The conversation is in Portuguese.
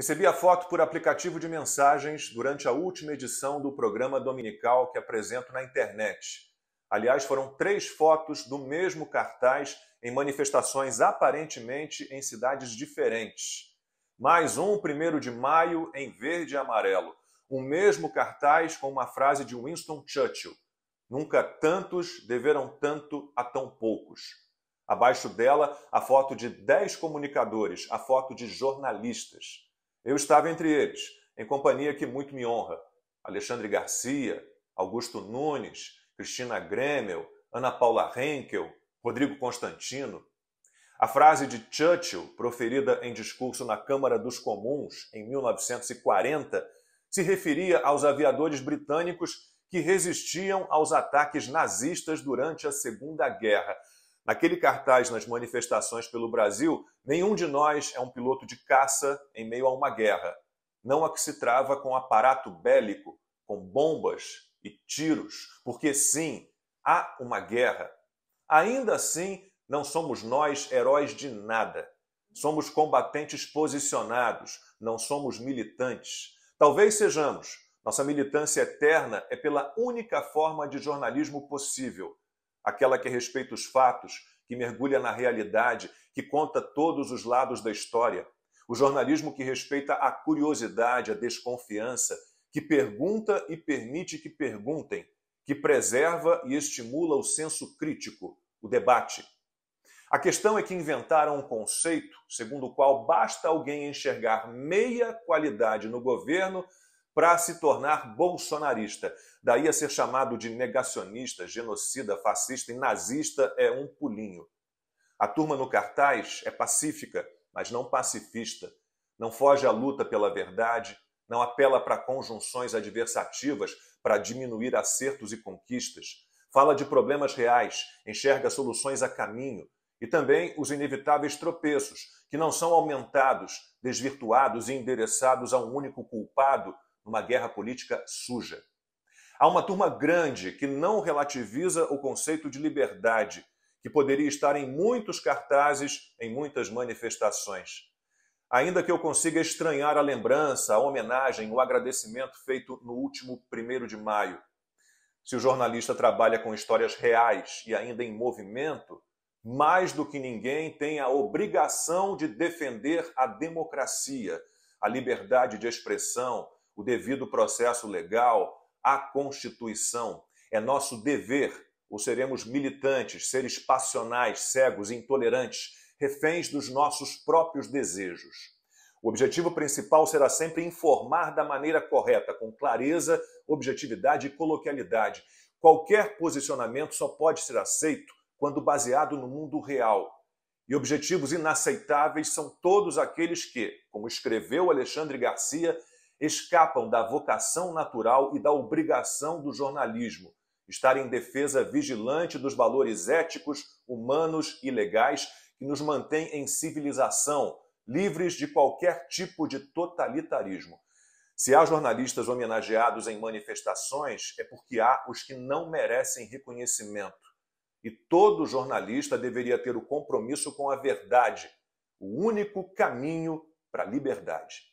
Recebi a foto por aplicativo de mensagens durante a última edição do programa dominical que apresento na internet. Aliás, foram três fotos do mesmo cartaz em manifestações aparentemente em cidades diferentes. Mais um, primeiro de maio, em verde e amarelo. O mesmo cartaz com uma frase de Winston Churchill: Nunca tantos deveram tanto a tão poucos. Abaixo dela, a foto de dez comunicadores, a foto de jornalistas. Eu estava entre eles, em companhia que muito me honra: Alexandre Garcia, Augusto Nunes, Cristina Gremel, Ana Paula Henkel, Rodrigo Constantino. A frase de Churchill, proferida em discurso na Câmara dos Comuns em 1940, se referia aos aviadores britânicos que resistiam aos ataques nazistas durante a Segunda Guerra Naquele cartaz nas manifestações pelo Brasil, nenhum de nós é um piloto de caça em meio a uma guerra, não a que se trava com aparato bélico, com bombas e tiros, porque sim, há uma guerra. Ainda assim, não somos nós heróis de nada. Somos combatentes posicionados, não somos militantes. Talvez sejamos. Nossa militância eterna é pela única forma de jornalismo possível, aquela que respeita os fatos, que mergulha na realidade, que conta todos os lados da história. O jornalismo que respeita a curiosidade, a desconfiança, que pergunta e permite que perguntem, que preserva e estimula o senso crítico, o debate. A questão é que inventaram um conceito segundo o qual basta alguém enxergar meia qualidade no governo para se tornar bolsonarista. Daí a ser chamado de negacionista, genocida, fascista e nazista é um pulinho. A turma no cartaz é pacífica, mas não pacifista. Não foge à luta pela verdade, não apela para conjunções adversativas para diminuir acertos e conquistas. Fala de problemas reais, enxerga soluções a caminho, e também os inevitáveis tropeços, que não são aumentados, desvirtuados e endereçados a um único culpado, uma guerra política suja. Há uma turma grande que não relativiza o conceito de liberdade, que poderia estar em muitos cartazes, em muitas manifestações. Ainda que eu consiga estranhar a lembrança, a homenagem, o agradecimento feito no último 1 de maio. Se o jornalista trabalha com histórias reais e ainda em movimento, mais do que ninguém tem a obrigação de defender a democracia, a liberdade de expressão, o devido processo legal, a Constituição. É nosso dever, ou seremos militantes, seres passionais, cegos, intolerantes, reféns dos nossos próprios desejos. O objetivo principal será sempre informar da maneira correta, com clareza, objetividade e coloquialidade. Qualquer posicionamento só pode ser aceito quando baseado no mundo real. E objetivos inaceitáveis são todos aqueles que, como escreveu Alexandre Garcia, escapam da vocação natural e da obrigação do jornalismo, estar em defesa vigilante dos valores éticos, humanos e legais que nos mantém em civilização, livres de qualquer tipo de totalitarismo. Se há jornalistas homenageados em manifestações, é porque há os que não merecem reconhecimento. E todo jornalista deveria ter o compromisso com a verdade, o único caminho para a liberdade.